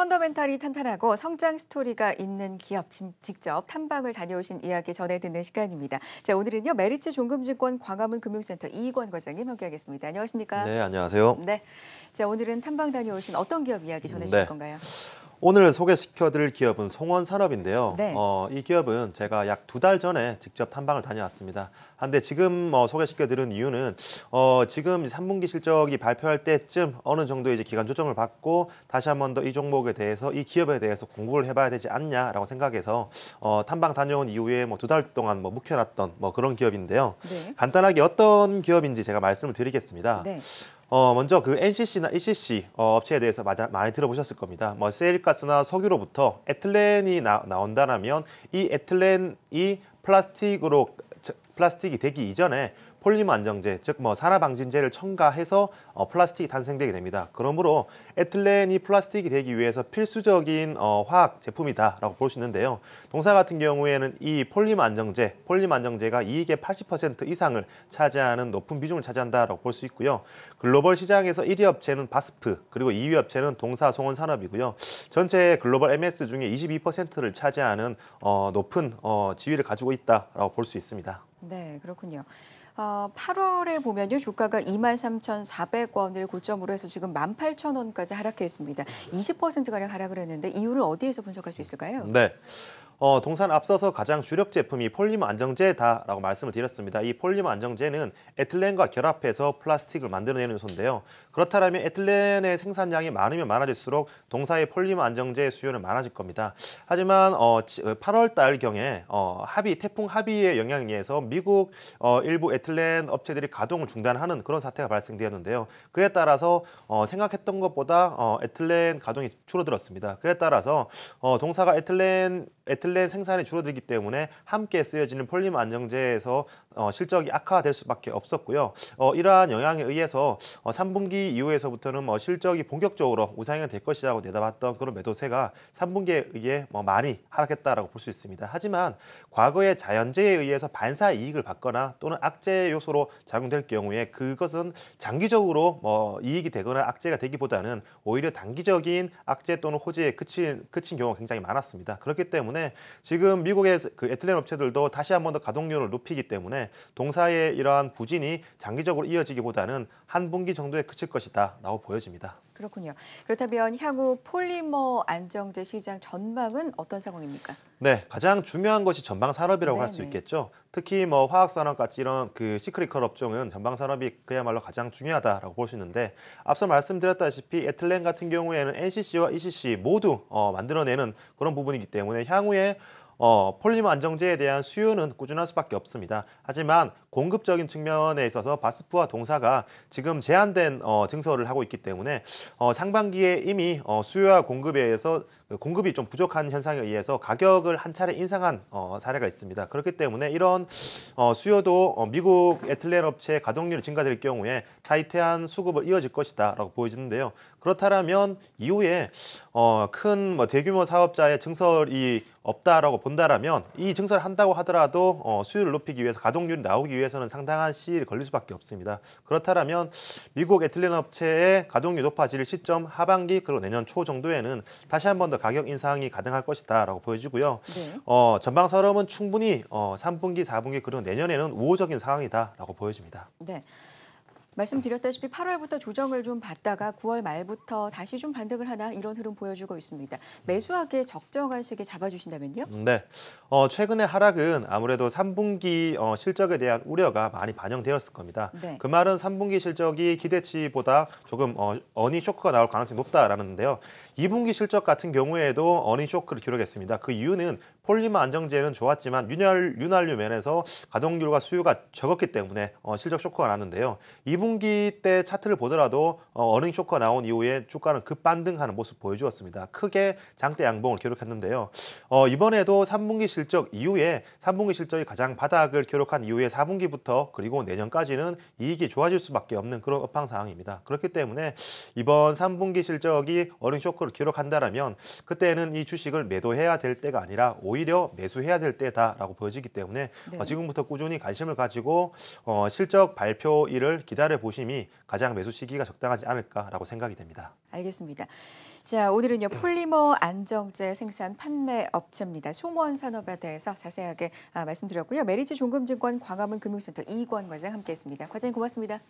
펀더멘탈이 탄탄하고 성장 스토리가 있는 기업 직접 탐방을 다녀오신 이야기 전해 듣는 시간입니다. 자, 오늘은요. 메리츠 종금증권 광화문 금융센터 이익원 과장님 함께하겠습니다. 안녕하십니까? 네, 안녕하세요. 네. 자, 오늘은 탐방 다녀오신 어떤 기업 이야기 전해 주실 네. 건가요? 오늘 소개시켜드릴 기업은 송원산업인데요. 네. 어, 이 기업은 제가 약 두 달 전에 직접 탐방을 다녀왔습니다. 한데 아, 지금 어, 소개시켜드린 이유는 어, 지금 3분기 실적이 발표할 때쯤 어느 정도 이제 기간 조정을 받고 다시 한 번 더 이 종목에 대해서 이 기업에 대해서 공부를 해봐야 되지 않냐라고 생각해서 어, 탐방 다녀온 이후에 뭐 두 달 동안 뭐 묵혀놨던 뭐 그런 기업인데요. 네. 간단하게 어떤 기업인지 제가 말씀을 드리겠습니다. 네. 어, 먼저 그 NCC나 ECC 어, 업체에 대해서 마, 아 많이 들어보셨을 겁니다. 뭐 세일가스나 석유로부터 에틀렌이 나, 나온다라면 이에틀렌이 플라스틱으로 플라스틱이 되기 이전에 폴리머 안정제, 즉 뭐 산화 방진제를 첨가해서 어, 플라스틱이 탄생되게 됩니다. 그러므로 에틀렌이 플라스틱이 되기 위해서 필수적인 어, 화학 제품이다라고 볼 수 있는데요. 동사 같은 경우에는 이 폴리머 안정제, 폴리머 안정제가 이익의 80% 이상을 차지하는 높은 비중을 차지한다라고 볼 수 있고요. 글로벌 시장에서 1위 업체는 바스프, 그리고 2위 업체는 동사 송원 산업이고요. 전체 글로벌 MS 중에 22%를 차지하는 어, 높은 어, 지위를 가지고 있다라고 볼 수 있습니다. 네, 그렇군요. 어, 8월에 보면요 주가가 23,400원을 고점으로 해서 지금 18,000원까지 하락했습니다. 20% 가량 하락을 했는데 이유를 어디에서 분석할 수 있을까요? 네. 어, 동산 앞서서 가장 주력 제품이 폴리머 안정제다라고 말씀을 드렸습니다. 이 폴리머 안정제는 에틀렌과 결합해서 플라스틱을 만들어내는 요소인데요. 그렇다면 에틀렌의 생산량이 많으면 많아질수록 동사의 폴리머 안정제의 수요는 많아질 겁니다. 하지만 어, 8월 달경에 어, 합의 태풍 합의의 영향에 의해서 미국 어, 일부 에틸렌 클랜 업체들이 가동을 중단하는 그런 사태가 발생되었는데요. 그에 따라서 어, 생각했던 것보다 어, 에틀렌 가동이 줄어들었습니다. 그에 따라서 어, 동사가 에틀렌 에틸렌 생산이 줄어들기 때문에 함께 쓰여지는 폴리머 안정제에서 어, 실적이 악화될 수밖에 없었고요. 어, 이러한 영향에 의해서 어, 3분기 이후에서부터는 뭐 실적이 본격적으로 우상향이 될 것이라고 내다봤던 그런 매도세가 3분기에 의해 뭐 많이 하락했다고볼 수 있습니다. 하지만 과거의 자연재해에 의해서 반사 이익을 받거나 또는 악재 요소로 작용될 경우에 그것은 장기적으로 뭐 이익이 되거나 악재가 되기보다는 오히려 단기적인 악재 또는 호재에 그친, 그친 경우가 굉장히 많았습니다. 그렇기 때문에 때문에 지금 미국의 그에틀랜 업체들도 다시 한번 더 가동률을 높이기 때문에 동사의 이러한 부진이 장기적으로 이어지기보다는 한 분기 정도에 그칠 것이다 라고 보여집니다. 그렇군요. 그렇다면 향후 폴리머 안정제 시장 전망은 어떤 상황입니까? 네, 가장 중요한 것이 전방 산업이라고 할 수 있겠죠. 특히 뭐 화학 산업 같이 이런 그 시크리컬 업종은 전방 산업이 그야말로 가장 중요하다라고 볼 수 있는데 앞서 말씀드렸다시피 에틀랜 같은 경우에는 NCC와 ECC 모두 어, 만들어내는 그런 부분이기 때문에 향 향후에 어, 폴리머 안정제에 대한 수요는 꾸준할 수밖에 없습니다. 하지만 공급적인 측면에 있어서 바스프와 동사가 지금 제한된 어, 증설을 하고 있기 때문에 어, 상반기에 이미 어, 수요와 공급에 의해서 그 공급이 좀 부족한 현상에 의해서 가격을 한 차례 인상한 어, 사례가 있습니다. 그렇기 때문에 이런 어, 수요도 어, 미국 에틀렛 업체 가동률이 증가될 경우에 타이트한 수급을 이어질 것이다 라고 보여지는데요. 그렇다면 이후에 어, 큰뭐 대규모 사업자의 증설이 없다라고 본다라면 이 증설을 한다고 하더라도 어, 수율을 높이기 위해서 가동률이 나오기 위해서는 상당한 시일이 걸릴 수밖에 없습니다. 그렇다면 미국 에틸렌 업체의 가동률 높아질 시점 하반기 그리고 내년 초 정도에는 다시 한 번 더 가격 인상이 가능할 것이다라고 보여지고요. 네. 어, 전방 서름은 충분히 어, 3분기, 4분기 그리고 내년에는 우호적인 상황이다라고 보여집니다. 네. 말씀드렸다시피 8월부터 조정을 좀 받다가 9월 말부터 다시 좀 반등을 하나 이런 흐름 보여주고 있습니다. 매수하기에 적정한 시기 잡아주신다면요? 음, 네. 어, 최근의 하락은 아무래도 3분기 어, 실적에 대한 우려가 많이 반영되었을 겁니다. 네. 그 말은 3분기 실적이 기대치보다 조금 어, 어닝 쇼크가 나올 가능성이 높다라는데요. 2분기 실적 같은 경우에도 어닝 쇼크를 기록했습니다. 그 이유는 폴리머 안정제는 좋았지만 윤활, 윤활유 면에서 가동률과 수요가 적었기 때문에 어, 실적 쇼크가 났는데요. 2분기 때 차트를 보더라도 어, 어닝 쇼크가 나온 이후에 주가는 급반등하는 모습 보여주었습니다. 크게 장대 양봉을 기록했는데요. 어, 이번에도 3분기 실적 이후에 3분기 실적이 가장 바닥을 기록한 이후에 4분기부터 그리고 내년까지는 이익이 좋아질 수밖에 없는 그런 업황 상황입니다. 그렇기 때문에 이번 3분기 실적이 어닝 쇼크를 기록한다면 그때는 이 주식을 매도해야 될 때가 아니라 오히려 오히려 매수해야 될 때다라고 보여지기 때문에 네. 어, 지금부터 꾸준히 관심을 가지고 어, 실적 발표일을 기다려 보심이 가장 매수 시기가 적당하지 않을까라고 생각이 됩니다. 알겠습니다. 자 오늘은요 폴리머 안정제 생산 판매 업체입니다. 송원 산업에 대해서 자세하게 아, 말씀드렸고요. 메리츠 종금증권 광화문 금융센터 이권 과장 함께했습니다. 과장님 고맙습니다.